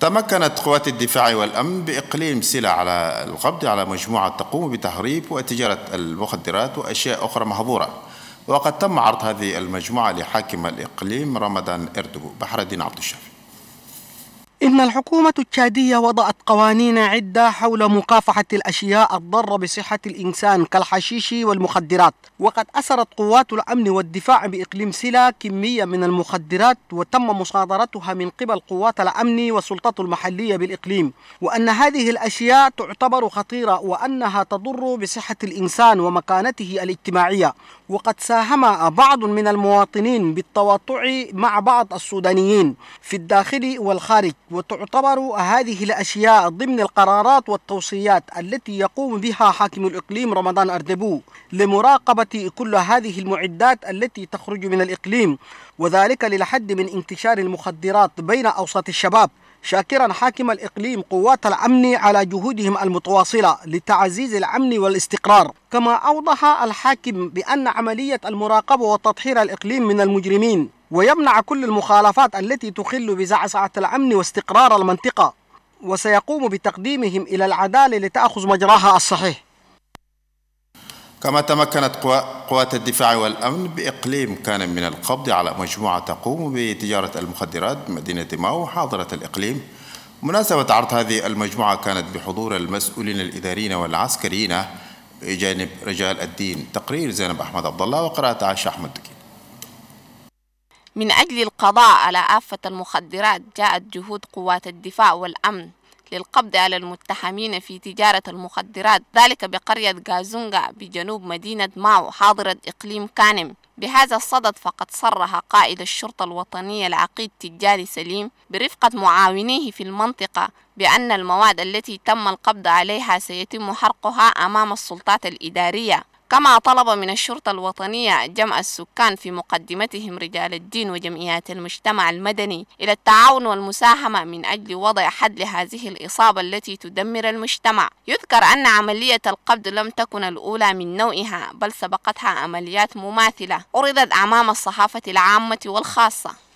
تمكنت قوات الدفاع والأمن بإقليم سلع على القبض على مجموعة تقوم بتهريب وتجارة المخدرات وأشياء أخرى محظورة وقد تم عرض هذه المجموعة لحاكم الإقليم رمضان إردوغو بحر الدين عبد الشافي إن الحكومة التشادية وضعت قوانين عدة حول مكافحة الأشياء الضارة بصحة الإنسان كالحشيش والمخدرات وقد أسرت قوات الأمن والدفاع بإقليم سلا كمية من المخدرات وتم مصادرتها من قبل قوات الأمن والسلطات المحلية بالإقليم وأن هذه الأشياء تعتبر خطيرة وأنها تضر بصحة الإنسان ومكانته الاجتماعية وقد ساهم بعض من المواطنين بالتواطع مع بعض السودانيين في الداخل والخارج وتعتبر هذه الأشياء ضمن القرارات والتوصيات التي يقوم بها حاكم الإقليم رمضان أردبو لمراقبة كل هذه المعدات التي تخرج من الإقليم وذلك للحد من انتشار المخدرات بين أوساط الشباب شاكرا حاكم الإقليم قوات الأمن على جهودهم المتواصلة لتعزيز الأمن والاستقرار كما أوضح الحاكم بأن عملية المراقبة وتطهير الإقليم من المجرمين ويمنع كل المخالفات التي تخل بزعزعة الأمن واستقرار المنطقة وسيقوم بتقديمهم إلى العدالة لتأخذ مجراها الصحيح كما تمكنت قوات الدفاع والأمن بإقليم كان من القبض على مجموعة تقوم بتجارة المخدرات بمدينة ماو حاضرة الإقليم مناسبة عرض هذه المجموعة كانت بحضور المسؤولين الإداريين والعسكريين بجانب رجال الدين تقرير زينب أحمد عبد الله وقراءة عاش أحمد دكين من أجل القضاء على آفة المخدرات جاءت جهود قوات الدفاع والأمن للقبض على المتهمين في تجارة المخدرات ذلك بقرية غازونغا بجنوب مدينة ماو حاضرة إقليم كانم بهذا الصدد فقد صرح قائد الشرطة الوطنية العقيد تجاري سليم برفقة معاونيه في المنطقة بأن المواد التي تم القبض عليها سيتم حرقها أمام السلطات الإدارية كما طلب من الشرطة الوطنية جمع السكان في مقدمتهم رجال الدين وجمعيات المجتمع المدني إلى التعاون والمساهمة من أجل وضع حد لهذه الإصابة التي تدمر المجتمع يذكر أن عملية القبض لم تكن الأولى من نوعها بل سبقتها عمليات مماثلة عرضت أمام الصحافة العامة والخاصة